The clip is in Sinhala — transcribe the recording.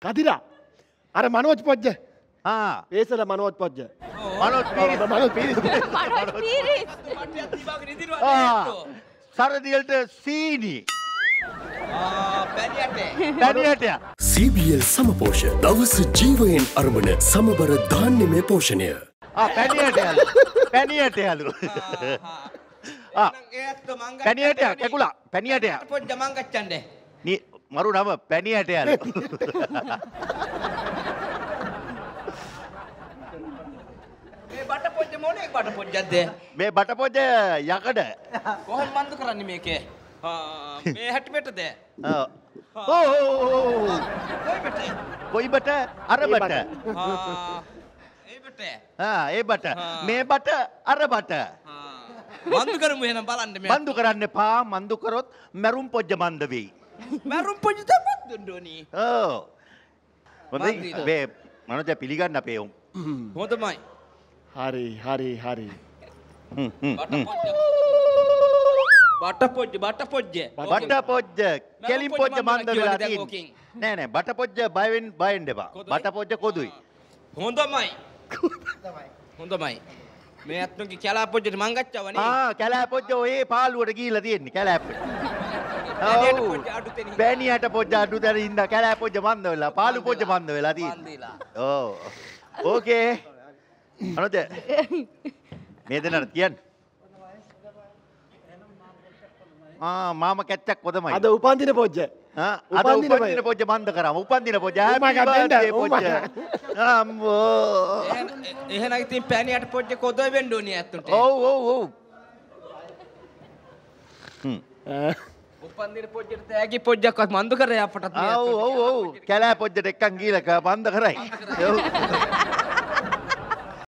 කදිරා අර මනෝජ් පොජ්ජ ඒසල මනෝත් පොජ්ජ සරදිියල්ට සීනී CBL සමපෝෂ දවස ජීවයෙන් අරමන සමබර ධාන්‍යමය පෝෂණය පැනියට හැලු පැනියට කැකුලා පැනියට පොඩ්ඩ මංගච්චන්ඩ මරු නම පැණියට යන බටපොජ්ජ මොනේ බටපොජ්ජක්ද මේ බටපොජ්ජ යකඩ කොහොම මන්දු කරන්නේ මේකේ මේ හැටිමෙටද කොයි බට අර බට ඒ බට මේ බට අර බට මන්දු කරමු එහෙනම් බලන්න මේ මන්දු කරන්න එපා මන්දු කරොත් මැරුම් පොජ්ජ මන්ද වෙයි මැරුම්පජ තමත් දුන්ඩෝනී හොඳ බේ මනොත පිළිගන්න අපේවුම් හොතමයි හරි හරි හරි බට පොජ්ජ බට පොජ්ජ බට පොජ්ජ කෙලින් පොජ්ජ මන්ද වෙලා තියෙන්නේ නෑ නෑ බට පොජ්ජ බයෙන් බයෙන් දෙපා බට පොජ්ජ කොදුයි හොඳමයි හොඳමයි මේ අත්නුගේ කැලා පොජ්ජට මං ගච්චවනේ ආ කැලා පොජ්ජ ඔයේ පාළුවට ගිහිලා තියෙන්නේ කැලා පොජ්ජ බැනියට පොජ්ජ අඩු තැන ඉන්න කැලෑ පොජ්ජ බන්ධ වෙලා පාලු පොජ්ජ බන්ධ වෙලා දී ඕ ඕකේ අනුත මේ දෙන්නට කියන්න මාම කැච්චක් කොදමයි අද උපන්දින පොජ්ජ අද උපන්දින පොජ්ජ බන්ධ කරම උපන්දින පොජ්ජ පොජ්ජ අම්බෝ එහෙනම් ඉතින් පැණියට පොජ්ජ කොද වෙන්න ඕනේ ඇත්තට ඔව් ඔව් ඔව් හ්ම් උපන්දින පොජ්ජට තෑගි පොජ්ජක්වත් මන්දු කරේ අපටත් ඔව් ඔව් ඔව් කැලෑ පොජ්ජට එක්කන් ගීලක පන්ද කරයි